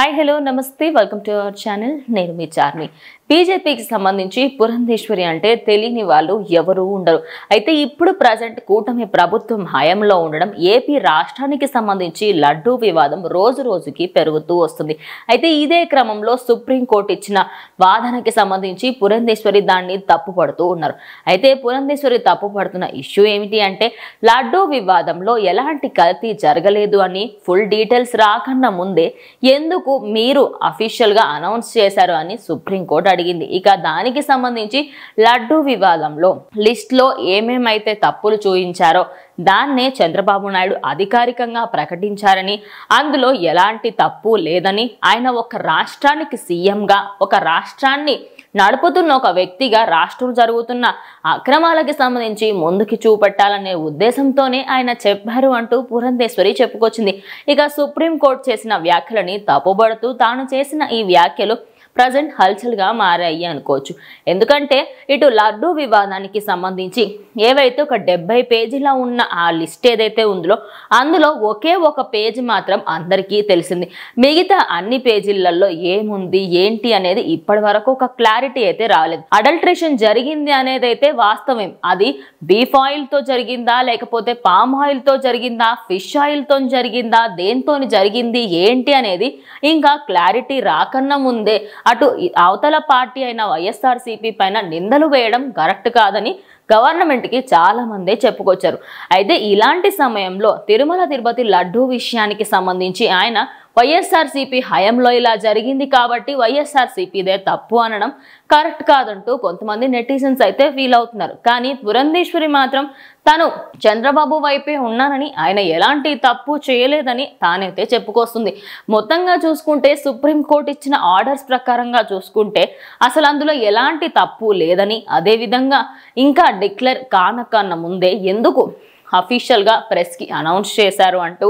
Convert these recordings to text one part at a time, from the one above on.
hi hello నమస్తే welcome to our channel నేను మీ చార్మి బీజేపీకి సంబంధించి పురంధేశ్వరి అంటే తెలియని వాళ్ళు ఎవరూ ఉండరు అయితే ఇప్పుడు ప్రజెంట్ కూటమి ప్రభుత్వం హయంలో ఉండడం ఏపీ రాష్ట్రానికి సంబంధించి లడ్డూ వివాదం రోజు రోజుకి పెరుగుతూ వస్తుంది అయితే ఇదే క్రమంలో సుప్రీంకోర్టు ఇచ్చిన వాదనకి సంబంధించి పురంధేశ్వరి దాన్ని తప్పుపడుతూ ఉన్నారు అయితే పురంధేశ్వరి తప్పుపడుతున్న ఇష్యూ ఏమిటి అంటే లడ్డూ వివాదంలో ఎలాంటి కల్తీ జరగలేదు అని ఫుల్ డీటెయిల్స్ రాకన్నా ముందే ఎందుకు మీరు అఫీషియల్గా అనౌన్స్ చేశారు అని సుప్రీంకోర్టు అడిగింది ఇక దానికి సంబంధించి లడ్డూ వివాదంలో లిస్ట్లో ఏమేమైతే తప్పులు చూయించారో దాన్నే చంద్రబాబు నాయుడు అధికారికంగా ప్రకటించారని అందులో ఎలాంటి తప్పు లేదని ఆయన ఒక రాష్ట్రానికి సీఎంగా ఒక రాష్ట్రాన్ని నడుపుతున్న ఒక వ్యక్తిగా రాష్ట్రం జరుగుతున్న అక్రమాలకి సంబంధించి ముందుకి చూపెట్టాలనే ఉద్దేశంతోనే ఆయన చెప్పారు అంటూ పురంధేశ్వరి చెప్పుకొచ్చింది ఇక సుప్రీంకోర్టు చేసిన వ్యాఖ్యలని తప్పుబడుతూ తాను చేసిన ఈ వ్యాఖ్యలు ప్రజెంట్ హల్చల్గా మారాయి అనుకోవచ్చు ఎందుకంటే ఇటు లడ్డూ వివాదానికి సంబంధించి ఏవైతే ఒక డెబ్బై పేజీల ఉన్న ఆ లిస్ట్ ఏదైతే ఉందో అందులో ఒకే ఒక పేజీ మాత్రం అందరికీ తెలిసింది మిగతా అన్ని పేజీలలో ఏముంది ఏంటి అనేది ఇప్పటి వరకు ఒక క్లారిటీ అయితే రాలేదు అడల్ట్రేషన్ జరిగింది అనేది అయితే వాస్తవం అది బీఫ్ ఆయిల్తో జరిగిందా లేకపోతే పామ్ ఆయిల్తో జరిగిందా ఫిష్ ఆయిల్తో జరిగిందా దేంతో జరిగింది ఏంటి అనేది ఇంకా క్లారిటీ రాకన్నా ముందే అటు అవతల పార్టీ అయిన వైఎస్ఆర్సీపీ పైన నిందలు వేయడం కరెక్ట్ కాదని గవర్నమెంట్కి చాలా మందే చెప్పుకొచ్చారు అయితే ఇలాంటి సమయంలో తిరుమల తిరుపతి లడ్డూ విషయానికి సంబంధించి ఆయన వైఎస్ఆర్సీపీ హయాంలో ఇలా జరిగింది కాబట్టి వైఎస్ఆర్సీపీదే తప్పు అనడం కరెక్ట్ కాదంటూ కొంతమంది నెటిజన్స్ అయితే ఫీల్ అవుతున్నారు కానీ పురంధేశ్వరి మాత్రం తను చంద్రబాబు వైపే ఉన్నానని ఆయన ఎలాంటి తప్పు చేయలేదని తానైతే చెప్పుకొస్తుంది మొత్తంగా చూసుకుంటే సుప్రీంకోర్టు ఇచ్చిన ఆర్డర్స్ ప్రకారంగా చూసుకుంటే అసలు అందులో ఎలాంటి తప్పు లేదని అదేవిధంగా ఇంకా డిక్లేర్ కానకన్న ముందే ఎందుకు అఫీషియల్గా ప్రెస్కి అనౌన్స్ చేశారు అంటూ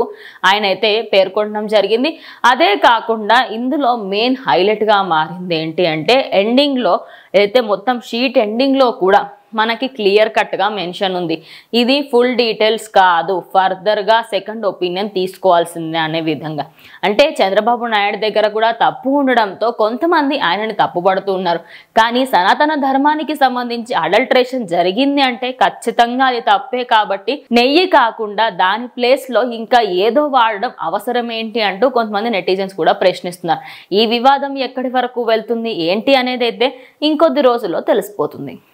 ఆయన అయితే పేర్కొనడం జరిగింది అదే కాకుండా ఇందులో మెయిన్ హైలైట్గా మారింది ఏంటి అంటే ఎండింగ్లో అయితే మొత్తం షీట్ ఎండింగ్లో కూడా మనకి క్లియర్ కట్గా మెన్షన్ ఉంది ఇది ఫుల్ డీటెయిల్స్ కాదు ఫర్దర్గా సెకండ్ ఒపీనియన్ తీసుకోవాల్సిందే అనే విధంగా అంటే చంద్రబాబు నాయుడు దగ్గర కూడా తప్పు ఉండడంతో కొంతమంది ఆయనని తప్పుపడుతూ ఉన్నారు కానీ సనాతన ధర్మానికి సంబంధించి అడల్ట్రేషన్ జరిగింది అంటే ఖచ్చితంగా అది తప్పే కాబట్టి నెయ్యి కాకుండా దాని ప్లేస్లో ఇంకా ఏదో వాడడం అవసరం ఏంటి అంటూ కొంతమంది నెటిజన్స్ కూడా ప్రశ్నిస్తున్నారు ఈ వివాదం ఎక్కడి వరకు వెళ్తుంది ఏంటి అనేది అయితే ఇంకొద్ది రోజుల్లో తెలిసిపోతుంది